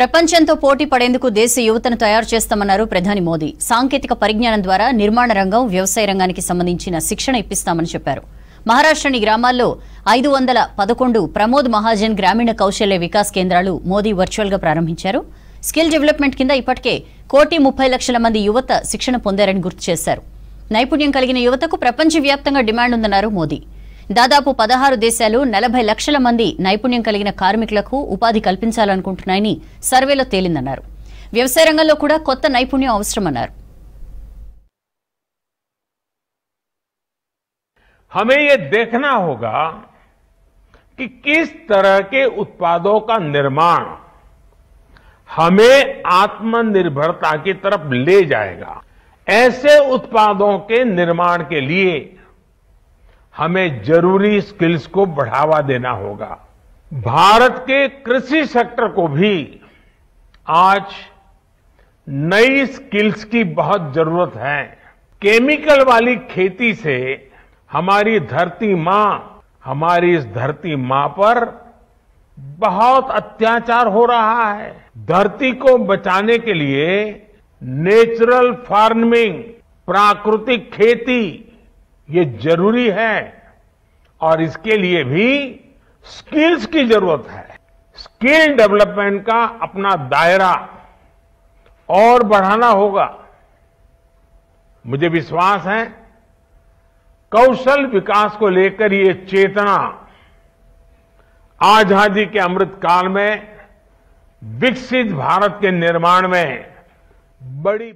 ప్రపంచంతో పోటీ పడేందుకు దేశ యువతను తయారు చేస్తామన్నారు ప్రధాని మోదీ సాంకేతిక పరిజ్ఞానం ద్వారా నిర్మాణ రంగం వ్యవసాయ రంగానికి సంబంధించిన శిక్షణ ఇప్పిస్తామని చెప్పారు మహారాష్ట్రని గ్రామాల్లో ఐదు వందల పదకొండు ప్రమోద్ మహాజన్ గ్రామీణ కౌశల్య వికాస్ కేంద్రాలు మోదీ వర్చువల్గా ప్రారంభించారు స్కిల్ డెవలప్మెంట్ కింద ఇప్పటికే కోటి ముప్పై లక్షల మంది యువత శిక్షణ పొందారని గుర్తు చేశారు నైపుణ్యం కలిగిన యువతకు ప్రపంచవ్యాప్తంగా డిమాండ్ ఉందన్నారు మోదీ दादापो 16 దేశాలు 40 లక్షల మంది నైపుణ్యం కలిగిన కార్మికులకు उपाది కల్పించాలని అనుకుంటున్నారని సర్వేలో తేలింది అన్నారు. వ్యవసాయ రంగంలో కూడా కొత్త నైపుణ్యం అవసరం అన్నారు. हमें यह देखना होगा कि किस तरह के उत्पादों का निर्माण हमें आत्मनिर्भरता की तरफ ले जाएगा। ऐसे उत्पादों के निर्माण के लिए हमें जरूरी स्किल्स को बढ़ावा देना होगा भारत के कृषि सेक्टर को भी आज नई स्किल्स की बहुत जरूरत है केमिकल वाली खेती से हमारी धरती मां हमारी इस धरती मां पर बहुत अत्याचार हो रहा है धरती को बचाने के लिए नेचुरल फार्मिंग प्राकृतिक खेती ये जरूरी है और इसके लिए भी स्किल्स की जरूरत है स्किल डेवलपमेंट का अपना दायरा और बढ़ाना होगा मुझे विश्वास है कौशल विकास को लेकर ये चेतना आजादी के अमृत काल में विकसित भारत के निर्माण में बड़ी